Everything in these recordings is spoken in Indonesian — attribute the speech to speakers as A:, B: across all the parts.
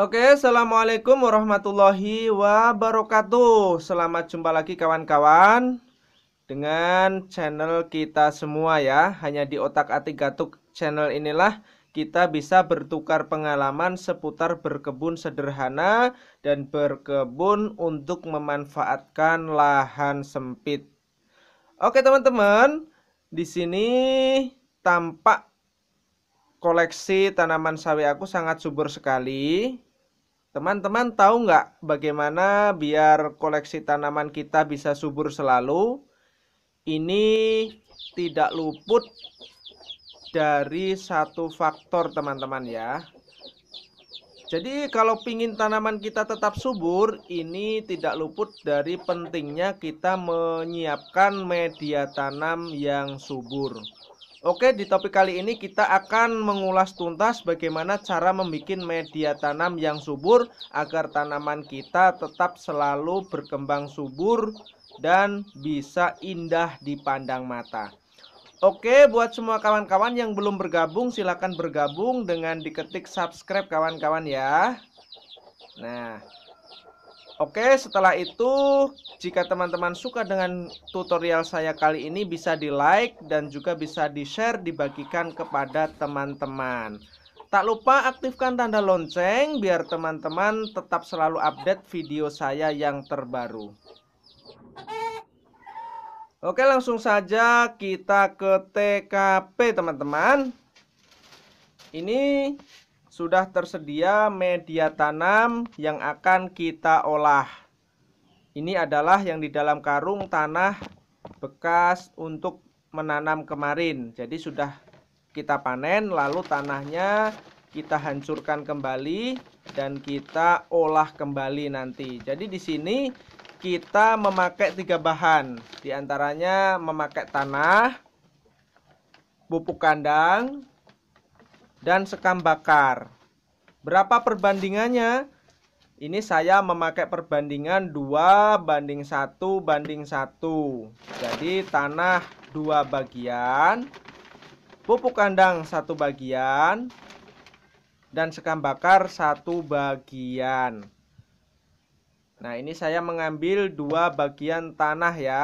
A: Oke, Assalamualaikum warahmatullahi wabarakatuh Selamat jumpa lagi kawan-kawan Dengan channel kita semua ya Hanya di Otak Atik Gatuk channel inilah kita bisa bertukar pengalaman seputar berkebun sederhana dan berkebun untuk memanfaatkan lahan sempit. Oke teman-teman, di sini tampak koleksi tanaman sawi aku sangat subur sekali. Teman-teman tahu nggak bagaimana biar koleksi tanaman kita bisa subur selalu? Ini tidak luput dari satu faktor teman-teman ya. Jadi kalau pingin tanaman kita tetap subur, ini tidak luput dari pentingnya kita menyiapkan media tanam yang subur. Oke, di topik kali ini kita akan mengulas tuntas bagaimana cara membuat media tanam yang subur agar tanaman kita tetap selalu berkembang subur dan bisa indah dipandang mata. Oke, buat semua kawan-kawan yang belum bergabung, silahkan bergabung dengan diketik subscribe kawan-kawan ya. Nah, Oke, setelah itu jika teman-teman suka dengan tutorial saya kali ini bisa di-like dan juga bisa di-share dibagikan kepada teman-teman. Tak lupa aktifkan tanda lonceng biar teman-teman tetap selalu update video saya yang terbaru. Oke langsung saja kita ke TKP teman-teman. Ini sudah tersedia media tanam yang akan kita olah. Ini adalah yang di dalam karung tanah bekas untuk menanam kemarin. Jadi sudah kita panen lalu tanahnya kita hancurkan kembali dan kita olah kembali nanti. Jadi di sini kita memakai tiga bahan, diantaranya memakai tanah, pupuk kandang, dan sekam bakar. Berapa perbandingannya? Ini saya memakai perbandingan 2 banding 1 banding 1. Jadi tanah 2 bagian, pupuk kandang 1 bagian, dan sekam bakar 1 bagian. Nah ini saya mengambil dua bagian tanah ya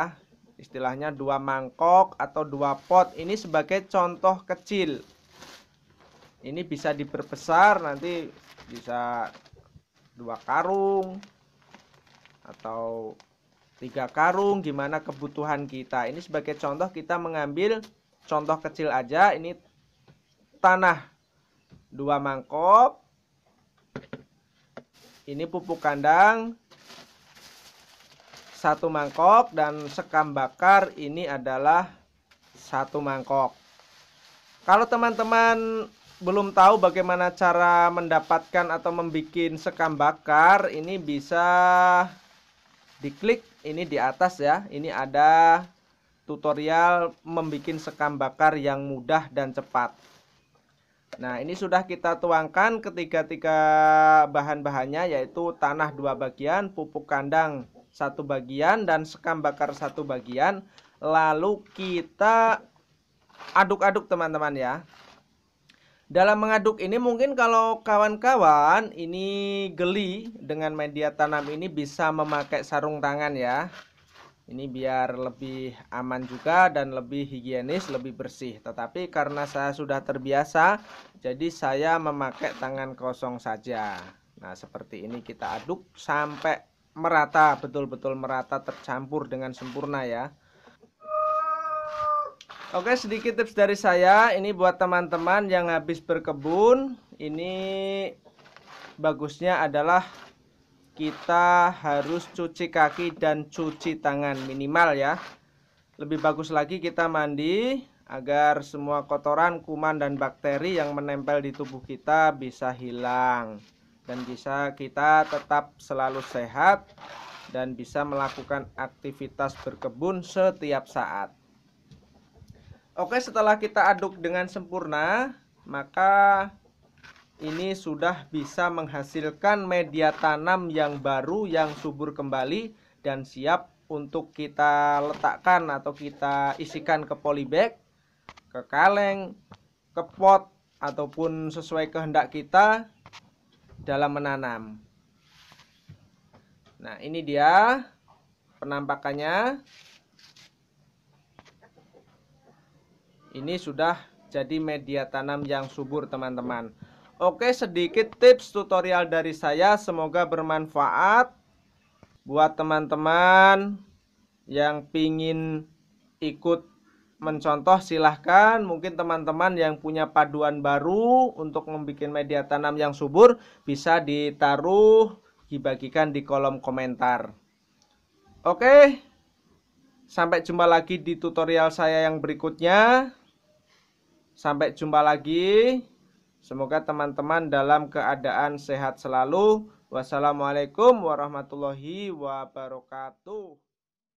A: Istilahnya dua mangkok atau dua pot Ini sebagai contoh kecil ini bisa diperbesar nanti bisa dua karung atau tiga karung gimana kebutuhan kita ini sebagai contoh kita mengambil contoh kecil aja ini tanah dua mangkok ini pupuk kandang satu mangkok dan sekam bakar ini adalah satu mangkok kalau teman-teman belum tahu bagaimana cara mendapatkan atau membuat sekam bakar ini bisa diklik ini di atas ya ini ada tutorial membuat sekam bakar yang mudah dan cepat nah ini sudah kita tuangkan ketiga-tiga bahan-bahannya yaitu tanah dua bagian pupuk kandang satu bagian dan sekam bakar satu bagian lalu kita aduk-aduk teman-teman ya dalam mengaduk ini mungkin kalau kawan-kawan ini geli dengan media tanam ini bisa memakai sarung tangan ya. Ini biar lebih aman juga dan lebih higienis, lebih bersih. Tetapi karena saya sudah terbiasa, jadi saya memakai tangan kosong saja. Nah, seperti ini kita aduk sampai merata, betul-betul merata tercampur dengan sempurna ya. Oke, sedikit tips dari saya. Ini buat teman-teman yang habis berkebun. Ini bagusnya adalah kita harus cuci kaki dan cuci tangan minimal ya. Lebih bagus lagi kita mandi agar semua kotoran, kuman dan bakteri yang menempel di tubuh kita bisa hilang dan bisa kita tetap selalu sehat dan bisa melakukan aktivitas berkebun setiap saat. Oke, setelah kita aduk dengan sempurna, maka ini sudah bisa menghasilkan media tanam yang baru yang subur kembali dan siap untuk kita letakkan atau kita isikan ke polybag, ke kaleng, ke pot ataupun sesuai kehendak kita dalam menanam. Nah, ini dia penampakannya. Ini sudah jadi media tanam yang subur teman-teman. Oke, sedikit tips tutorial dari saya. Semoga bermanfaat buat teman-teman yang pingin ikut mencontoh silahkan mungkin teman-teman yang punya paduan baru untuk membuat media tanam yang subur bisa ditaruh dibagikan di kolom komentar oke sampai jumpa lagi di tutorial saya yang berikutnya Sampai jumpa lagi. Semoga teman-teman dalam keadaan sehat selalu. Wassalamualaikum warahmatullahi wabarakatuh.